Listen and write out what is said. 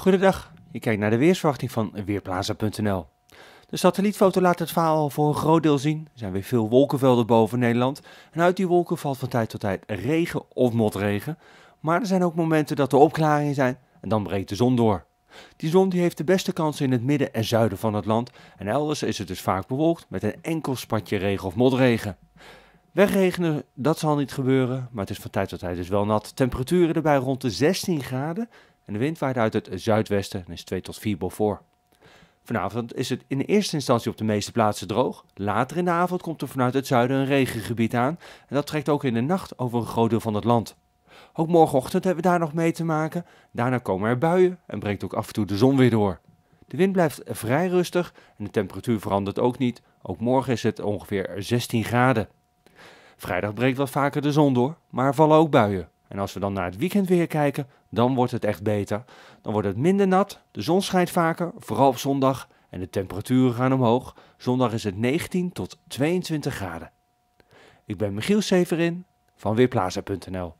Goedendag, je kijkt naar de weersverwachting van Weerplaza.nl. De satellietfoto laat het verhaal al voor een groot deel zien. Er zijn weer veel wolkenvelden boven Nederland. En uit die wolken valt van tijd tot tijd regen of motregen. Maar er zijn ook momenten dat er opklaringen zijn en dan breekt de zon door. Die zon die heeft de beste kansen in het midden en zuiden van het land. En elders is het dus vaak bewolkt met een enkel spatje regen of motregen. Wegregenen, dat zal niet gebeuren, maar het is van tijd tot tijd dus wel nat. Temperaturen erbij rond de 16 graden en de wind waait uit het zuidwesten en is 2 tot 4 bol voor. Vanavond is het in eerste instantie op de meeste plaatsen droog. Later in de avond komt er vanuit het zuiden een regengebied aan en dat trekt ook in de nacht over een groot deel van het land. Ook morgenochtend hebben we daar nog mee te maken. Daarna komen er buien en breekt ook af en toe de zon weer door. De wind blijft vrij rustig en de temperatuur verandert ook niet. Ook morgen is het ongeveer 16 graden. Vrijdag breekt wat vaker de zon door, maar er vallen ook buien. En als we dan naar het weekend weer kijken, dan wordt het echt beter. Dan wordt het minder nat, de zon schijnt vaker, vooral op zondag. En de temperaturen gaan omhoog. Zondag is het 19 tot 22 graden. Ik ben Michiel Severin van Weerplaza.nl